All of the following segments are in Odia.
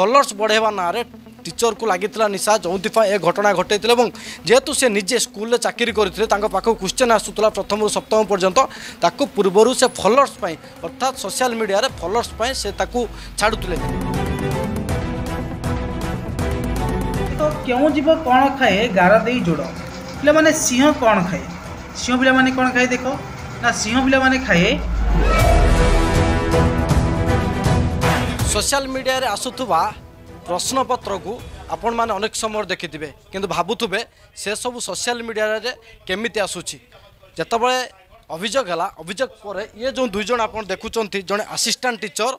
ফলোর্স বড়াইবা নাঁরে টিচরকু লাগিলা নিশা যেপা এ ঘটনা ঘটাইলে এবং যেহেতু সে নিজে স্কুলে চাকরি করে তাঁর পাখু কোশ্চেন আসুলা প্রথম সপ্তম পর্যন্ত তাকে পূর্বর সে ফলোর্স অর্থাৎ সোশিয়াল মিডিয়ার ফলোর্স সে তাকে ছাড়ুলে কণ খায়ে ଜୀବ দিয়ে জোড় পিলা মানে সিংহ কণ খায়ে সিংহ পিলা মানে কণ খায়ে দেখ না সিংহ পিলা মানে খায়ে ସୋସିଆଲ ମିଡ଼ିଆରେ ଆସୁଥିବା ପ୍ରଶ୍ନପତ୍ରକୁ ଆପଣମାନେ ଅନେକ ସମୟରେ ଦେଖିଥିବେ କିନ୍ତୁ ଭାବୁଥିବେ ସେସବୁ ସୋସିଆଲ ମିଡ଼ିଆରେ କେମିତି ଆସୁଛି ଯେତେବେଳେ ଅଭିଯୋଗ ହେଲା ଅଭିଯୋଗ ପରେ ଇଏ ଯେଉଁ ଦୁଇ ଜଣ ଆପଣ ଦେଖୁଛନ୍ତି ଜଣେ ଆସିଷ୍ଟାଣ୍ଟ ଟିଚର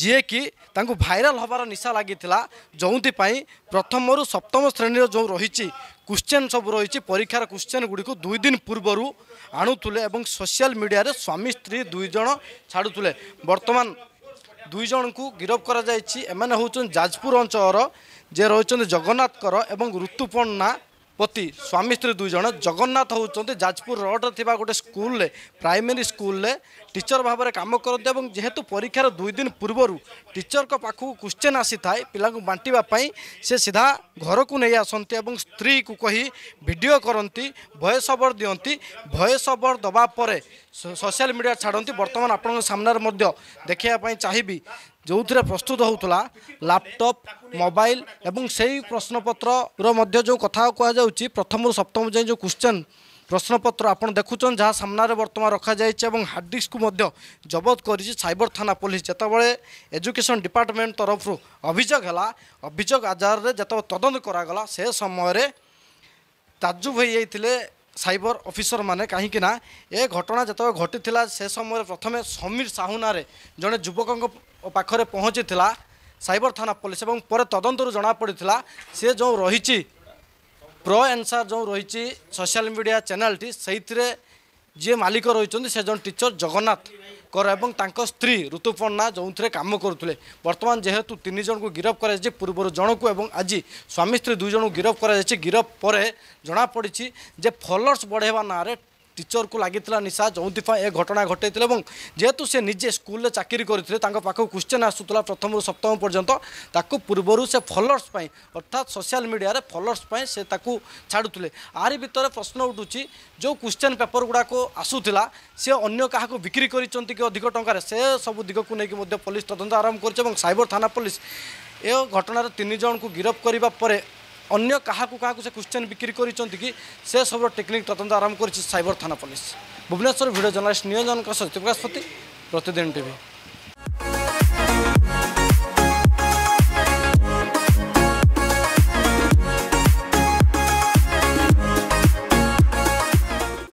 ଯିଏକି ତାଙ୍କୁ ଭାଇରାଲ ହେବାର ନିଶା ଲାଗିଥିଲା ଯେଉଁଥିପାଇଁ ପ୍ରଥମରୁ ସପ୍ତମ ଶ୍ରେଣୀର ଯେଉଁ ରହିଛି କ୍ୱଶ୍ଚେନ୍ ସବୁ ରହିଛି ପରୀକ୍ଷାର କ୍ୱଶ୍ଚେନ୍ ଗୁଡ଼ିକୁ ଦୁଇ ଦିନ ପୂର୍ବରୁ ଆଣୁଥିଲେ ଏବଂ ସୋସିଆଲ ମିଡ଼ିଆରେ ସ୍ୱାମୀ ସ୍ତ୍ରୀ ଦୁଇ ଜଣ ଛାଡ଼ୁଥିଲେ ବର୍ତ୍ତମାନ ଦୁଇ ଜଣଙ୍କୁ ଗିରଫ କରାଯାଇଛି ଏମାନେ ହେଉଛନ୍ତି ଯାଜପୁର ଅଞ୍ଚଳର ଯିଏ ରହିଛନ୍ତି ଜଗନ୍ନାଥ ଏବଂ ଋତୁପର୍ଣ୍ଣା ପତି ସ୍ୱାମୀ ସ୍ତ୍ରୀ ଦୁଇ ଜଣ ଜଗନ୍ନାଥ ହେଉଛନ୍ତି ଯାଜପୁର ରୋଡ଼ରେ ଥିବା ଗୋଟେ ସ୍କୁଲରେ ପ୍ରାଇମେରୀ ସ୍କୁଲରେ ଟିଚର ଭାବରେ କାମ କରନ୍ତି ଏବଂ ଯେହେତୁ ପରୀକ୍ଷାର ଦୁଇ ଦିନ ପୂର୍ବରୁ ଟିଚରଙ୍କ ପାଖକୁ କ୍ୱେଶ୍ଚେନ୍ ଆସିଥାଏ ପିଲାଙ୍କୁ ବାଣ୍ଟିବା ପାଇଁ ସେ ସିଧା ଘରକୁ ନେଇ ଆସନ୍ତି ଏବଂ ସ୍ତ୍ରୀକୁ କହି ଭିଡ଼ିଓ କରନ୍ତି ଭଏସ୍ ଓଭର୍ ଦିଅନ୍ତି ଭଏସ୍ ଓଭର୍ ଦେବା ପରେ ସୋସିଆଲ ମିଡ଼ିଆ ଛାଡ଼ନ୍ତି ବର୍ତ୍ତମାନ ଆପଣଙ୍କ ସାମ୍ନାରେ ମଧ୍ୟ ଦେଖିବା ପାଇଁ ଚାହିଁବି ଯେଉଁଥିରେ ପ୍ରସ୍ତୁତ ହେଉଥିଲା ଲାପଟପ୍ ମୋବାଇଲ ଏବଂ ସେଇ ପ୍ରଶ୍ନପତ୍ରର ମଧ୍ୟ ଯେଉଁ କଥା କୁହାଯାଉଛି ପ୍ରଥମରୁ ସପ୍ତମ ଯାଏଁ ଯେଉଁ କ୍ୱେଶ୍ଚନ୍ ପ୍ରଶ୍ନପତ୍ର ଆପଣ ଦେଖୁଛନ୍ତି ଯାହା ସାମ୍ନାରେ ବର୍ତ୍ତମାନ ରଖାଯାଇଛି ଏବଂ ହାର୍ଡ଼ଡିସ୍କକୁ ମଧ୍ୟ ଜବତ କରିଛି ସାଇବର ଥାନା ପୋଲିସ ଯେତେବେଳେ ଏଜୁକେସନ୍ ଡିପାର୍ଟମେଣ୍ଟ ତରଫରୁ ଅଭିଯୋଗ ହେଲା ଅଭିଯୋଗ ଆଧାରରେ ଯେତେବେଳେ ତଦନ୍ତ କରାଗଲା ସେ ସମୟରେ ତାଜୁବ ହୋଇଯାଇଥିଲେ ସାଇବର ଅଫିସରମାନେ କାହିଁକି ନା ଏ ଘଟଣା ଯେତେବେଳେ ଘଟିଥିଲା ସେ ସମୟରେ ପ୍ରଥମେ ସମୀର ସାହୁ ନାଁରେ ଜଣେ ଯୁବକଙ୍କ ପାଖରେ ପହଞ୍ଚିଥିଲା ସାଇବର ଥାନା ପୋଲିସ ଏବଂ ପରେ ତଦନ୍ତରୁ ଜଣାପଡ଼ିଥିଲା ସିଏ ଯେଉଁ ରହିଛି ପ୍ର ଏନ୍ସାର ଯେଉଁ ରହିଛି ସୋସିଆଲ ମିଡ଼ିଆ ଚ୍ୟାନେଲଟି ସେଇଥିରେ ଯିଏ ମାଲିକ ରହିଛନ୍ତି ସେ ଜଣେ ଟିଚର ଜଗନ୍ନାଥଙ୍କର ଏବଂ ତାଙ୍କ ସ୍ତ୍ରୀ ଋତୁପର୍ଣ୍ଣା ଯେଉଁଥିରେ କାମ କରୁଥିଲେ ବର୍ତ୍ତମାନ ଯେହେତୁ ତିନି ଜଣଙ୍କୁ ଗିରଫ କରାଯାଇଛି ପୂର୍ବରୁ ଜଣକୁ ଏବଂ ଆଜି ସ୍ୱାମୀ ସ୍ତ୍ରୀ ଦୁଇ ଜଣଙ୍କୁ ଗିରଫ କରାଯାଇଛି ଗିରଫ ପରେ ଜଣାପଡ଼ିଛି ଯେ ଫଲୋର୍ସ ବଢ଼େଇବା ନାଁରେ टीचर को लागि निशा जो ए घटना घटाइदिएँ जेतु से निजे स्कुल चाकि गरिस्चेन आसुला प्रथम र सप्तम पर्यन्त पूर्वु से फलोअर्स फलोवर्सपे अर्थात् सोसिया मिडिया फलोवर्सपै सेडुले आर्भि प्रश्न उठु जो क्वश्चन पेपर गुडाको आसुलाई से अन्य काहाको बिक्री गरिन्छ कि अधिक टङ्क दिगको नै पोलिस तदन आरम्भ गरि सबर थान पोलिस ए घटन तिनजु गिरफा ଅନ୍ୟ କାହାକୁ କାହାକୁ ସେ କ୍ୱେଶ୍ଚିନ୍ ବିକ୍ରି କରିଛନ୍ତି କି ସେ ସବୁର ଟେକ୍ନିକ୍ ତଦନ୍ତ ଆରମ୍ଭ କରିଛି ସାଇବର ଥାନା ପୋଲିସ ଭୁବନେଶ୍ୱର ଭିଡ଼ିଓ ଜର୍ଣ୍ଣାଲିଷ୍ଟ ନିରଞ୍ଜନଙ୍କ ସହ ଜ୍ୟୋତିପ୍ରକାଶ ପତି ପ୍ରତିଦିନ ଟିଭି